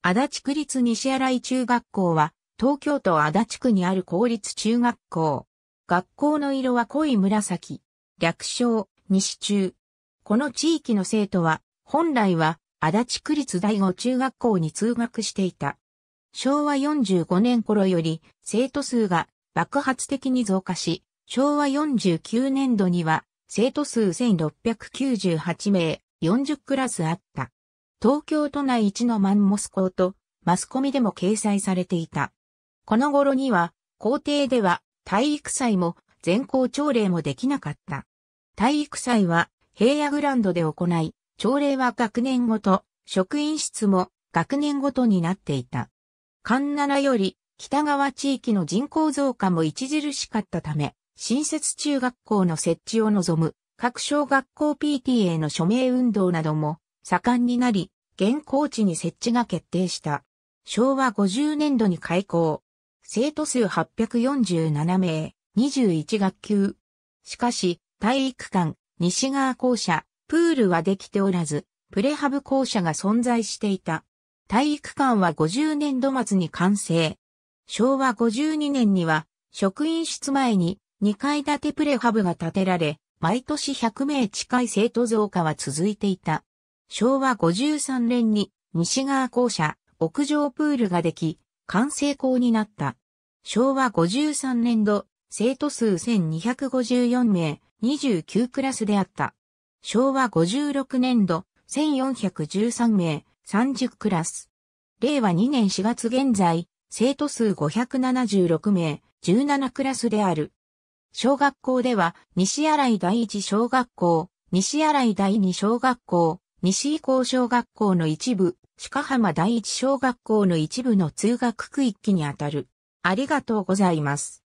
足立区立西新井中学校は、東京都足立区にある公立中学校。学校の色は濃い紫。略称、西中。この地域の生徒は、本来は、足立区立第五中学校に通学していた。昭和45年頃より、生徒数が爆発的に増加し、昭和49年度には、生徒数1698名、40クラスあった。東京都内一のマンモス校とマスコミでも掲載されていた。この頃には校庭では体育祭も全校朝礼もできなかった。体育祭は平野グランドで行い、朝礼は学年ごと、職員室も学年ごとになっていた。環七より北側地域の人口増加も著しかったため、新設中学校の設置を望む各小学校 PTA の署名運動なども盛んになり、現行地に設置が決定した。昭和50年度に開校。生徒数847名、21学級。しかし、体育館、西側校舎、プールはできておらず、プレハブ校舎が存在していた。体育館は50年度末に完成。昭和52年には、職員室前に2階建てプレハブが建てられ、毎年100名近い生徒増加は続いていた。昭和53年に西側校舎、屋上プールができ、完成校になった。昭和53年度、生徒数1254名、29クラスであった。昭和56年度、1413名、30クラス。令和2年4月現在、生徒数576名、17クラスである。小学校では、西新井第一小学校、西新井第二小学校、西井降小学校の一部、鹿浜第一小学校の一部の通学区域にあたる。ありがとうございます。